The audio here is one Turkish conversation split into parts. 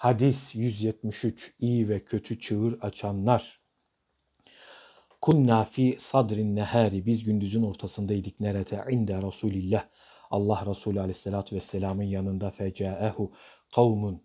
Hadis 173 iyi ve kötü çığır açanlar. Kunna fi sadrin nehari biz gündüzün ortasındaydık nerete inde Resulillah. Allah Resulü Aleyhisselatü vesselamın yanında fecaehu kavmun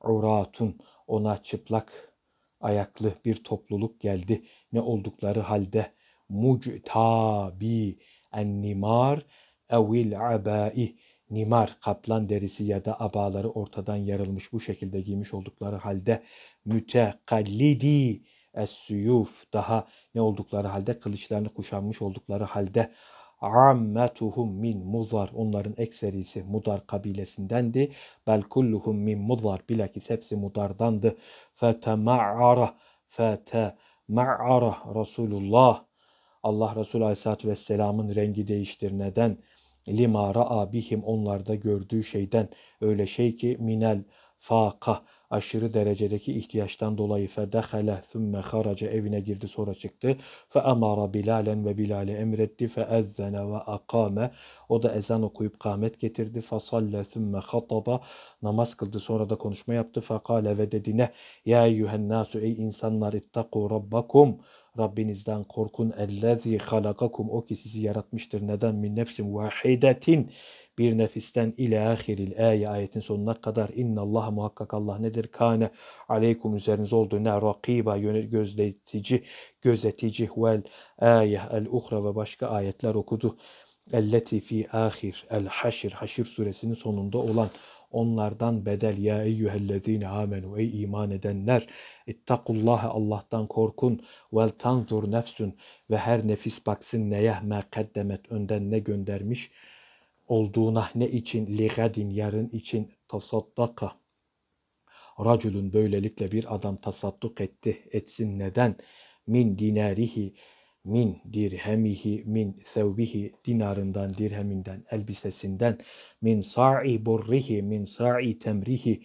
uratun ona çıplak ayaklı bir topluluk geldi. Ne oldukları halde muctabi ennimar evil abai nimar, kaplan derisi ya da abaları ortadan yarılmış bu şekilde giymiş oldukları halde mütekallidi es-suyuf daha ne oldukları halde kılıçlarını kuşanmış oldukları halde ammetuhum min muzar onların ekserisi mudar kabilesindendi bel kulluhum min muzar bilakis hepsi mudardandı fetema'ara fetema'ara Resulullah Allah Resulü Aleyhisselatü Vesselam'ın rengi değiştir neden? Lima Limara abihim onlarda gördüğü şeyden öyle şey ki minel faka aşırı derecedeki ihtiyaçtan dolayı fedehele thumma haraca evine girdi sonra çıktı. Fe amara Bilalen ve Bilal'e emretti fe ezzene ve akame. O da ezan okuyup kâmet getirdi. Fe salle hataba. Namaz kıldı sonra da konuşma yaptı. Fe ve dedine ya eyyühen nasu ey insanlar ittaku rabbakum. Rabbinizden korkun ellezî halakakum o ki sizi yaratmıştır. Neden min nefsin vahidetin bir nefisten ile ahiril aye ayetin sonuna kadar innallah muhakkak Allah nedir? Kane aleykum üzeriniz olduğuna rakiba gözletici, gözetici vel ayet el uhra ve başka ayetler okudu. Elleti fi ahir el haşir haşir suresinin sonunda olan onlardan bedel ya eyyühellezine amenu ey iman edenler ittakullaha Allah'tan korkun vel tanzur nefsün ve her nefis baksın neye me önden ne göndermiş olduğuna ne için ligadin yarın için tasaddaka raculun böylelikle bir adam tasadduk etti etsin neden min dinarihi min dirhemihi min sevbihi dinarından dirheminden elbisesinden min sa'i burrihi min sa'i temrihi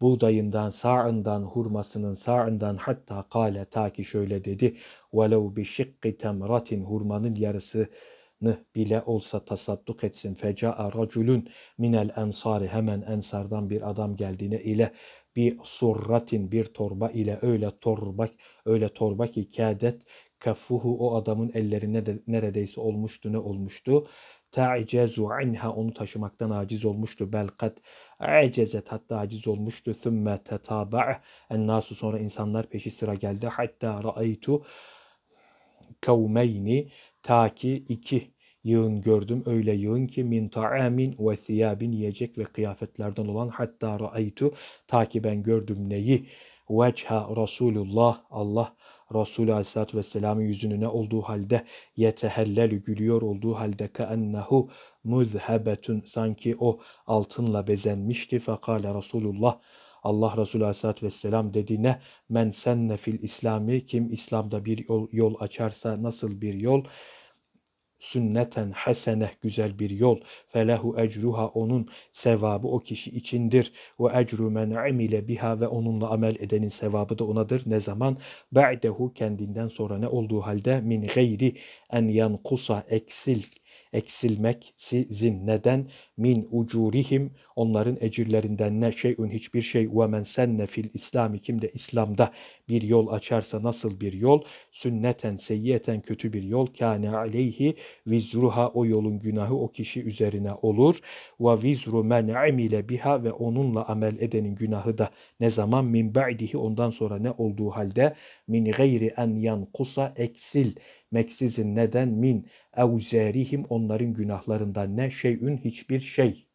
buğdayından, sağından, hurmasının sağından hatta kale ta ki şöyle dedi. وَلَوْ بِشِقِّ temratin hurmanın yarısı bile olsa tasadduk etsin. Feca'a racülün minel ensari hemen ensardan bir adam geldiğine ile bir surratin bir torba ile öyle torba öyle torba ki kadet kafuhu o adamın elleri de neredeyse olmuştu ne olmuştu ta'icezu anha onu taşımaktan aciz olmuştu. Belkat acizet hatta aciz olmuştu. Thumma tetaba' en nasu sonra insanlar peşi sıra geldi. Hatta ra'aytu kavmeyni Ta ki iki yığın gördüm öyle yığın ki min ta'amin ve thiyabin yiyecek ve kıyafetlerden olan hatta ra'aytu ta ki ben gördüm neyi veçha Resulullah Allah Resulü Aleyhisselatü Vesselam'ın yüzünü ne olduğu halde yetehellelü gülüyor olduğu halde keennehu muzhebetun sanki o altınla bezenmişti fekale Resulullah Allah Resulü Aleyhisselatü Vesselam dediğine men senne fil İslami kim İslam'da bir yol, yol açarsa nasıl bir yol sünneten haseneh güzel bir yol felehu ecruha onun sevabı o kişi içindir ve ecru men amile biha ve onunla amel edenin sevabı da onadır ne zaman ba'dehu kendinden sonra ne olduğu halde min gayri en yankusa eksil eksilmek sizin neden min ucurihim onların ecirlerinden ne şeyün hiçbir şey ve men senne fil İslami kim de İslam'da bir yol açarsa nasıl bir yol sünneten seyyiyeten kötü bir yol kâne aleyhi vizruha o yolun günahı o kişi üzerine olur ve vizru men amile biha ve onunla amel edenin günahı da ne zaman min ba'dihi ondan sonra ne olduğu halde min gayri en yankusa eksil meksizin neden min evzerihim onların günahlarında ne şeyün hiçbir şey